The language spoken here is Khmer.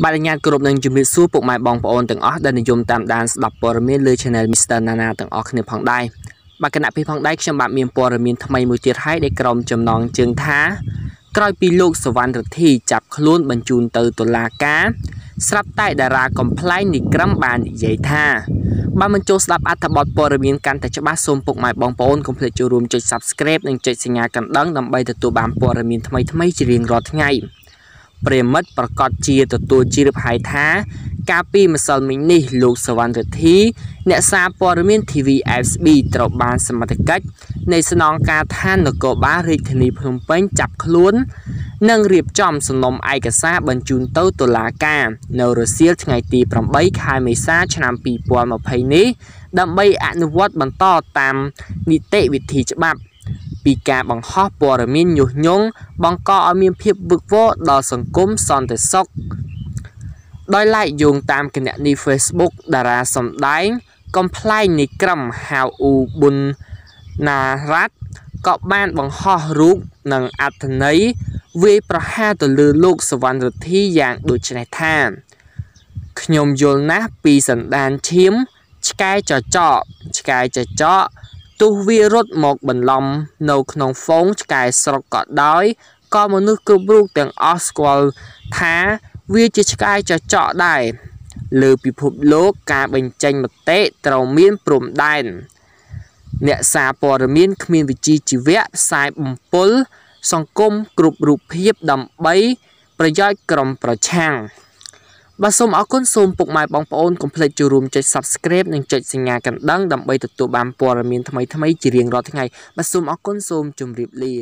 បាទអញ្ញាតគ្រប់នឹងជំរាបសួរពុកម៉ែបងប្អូនទាំងអស់ដែលនិយមតាមដានស្ដាប់ព័ត៌មានលើ Channel Mr. Nana ទាំងអស់គ្នាផងដែរបាទគណៈពីផងដែរខ្ញុំបាទមានព័ត៌មានថ្មីមួយទៀតហើយដែលក្រុមចំណងជើងថាក្រោយពីលោកសវណ្ណរិទ្ធីចាប់ខ្លួនបញ្ជូនទៅតុលាការស្រាប់តែតារាកំ pl ែងនីក្រឹមបាននិយាយថាបើមិនចូលស្ដាប់អត្ថបទព័ត៌មានកាន់តែច្បាស់សូមពុកម៉ែបងប្អូនកុំភ្លេចចូលរួមចុច Subscribe និងចុចសញ្ញាកណ្ដឹងដើម្បីទទួលបានព័ត៌មានថ្មីៗជារៀងរាល់ថ្ងៃ។ប្រិមិត្តប្រកាសជាទទួលជ្រាបហើយថា កាលពីម្សិលមិញនេះ លោកសវណ្ណរិទ្ធី អ្នកសារព័ត៌មាន TV FSB ត្រូវបាន សមត្ថកិច្ចនៃស្នងការឋាននគរបាលរាជធានីភ្នំពេញចាប់ខ្លួន និងរៀបចំសំណុំឯកសារបញ្ជូនទៅតុលាការ នៅរសៀលថ្ងៃទី8ខែមេសាឆ្នាំ2020នេះ ដើម្បីអនុវត្តបន្តតាមនីតិវិធីច្បាប់ពីការបង្ហោះព័ត៌មានញុះញង់បង្កឲ្យមានភាពវឹកវរដល់សង្គមសន្តិសុខដោយឡែកយោងតាមគណនី Facebook តារាសម្ដែងកំប្លែងនៃក្រុមហៅអ៊ូប៊ុនណារ៉ាត់ក៏បានបង្ហោះរូបនិងអត្ថន័យវាយប្រហារទៅលើលោកសវណ្ណរទ្ធីយ៉ាងដូចនេះថាខ្ញុំយល់ណាស់ពីសន្តានឈាម ឆ្កែចចកឆ្កែចចកទោះវារត់មកបន្លំនៅក្នុងហ្វូងឆ្កែស្រុកក៏ដោយ ក៏មនុស្សគ្រប់រូបទាំងអស់ស្គាល់ថាវាជាឆ្កែចចកដែរលើពិភពលោកការបញ្ចេញមតិត្រូវមានព្រំដែនអ្នកសារព័ត៌មានគ្មានវិជ្ជាជីវៈផ្សាយបំពល់សង្គមគ្រប់រូបភាពដើម្បីប្រយោជន៍ក្រុមប្រឆាំងបាទសូមអរគុណសូមពុកម៉ែបងប្អូនកុំភ្លេចចូលរួមចុច Subscribe និងចុចសញ្ញាកណ្ដឹងដើម្បីទទួលបានព័ត៌មានថ្មីៗជារៀងរាល់ថ្ងៃបាទសូមអរគុណសូមជម្រាបលា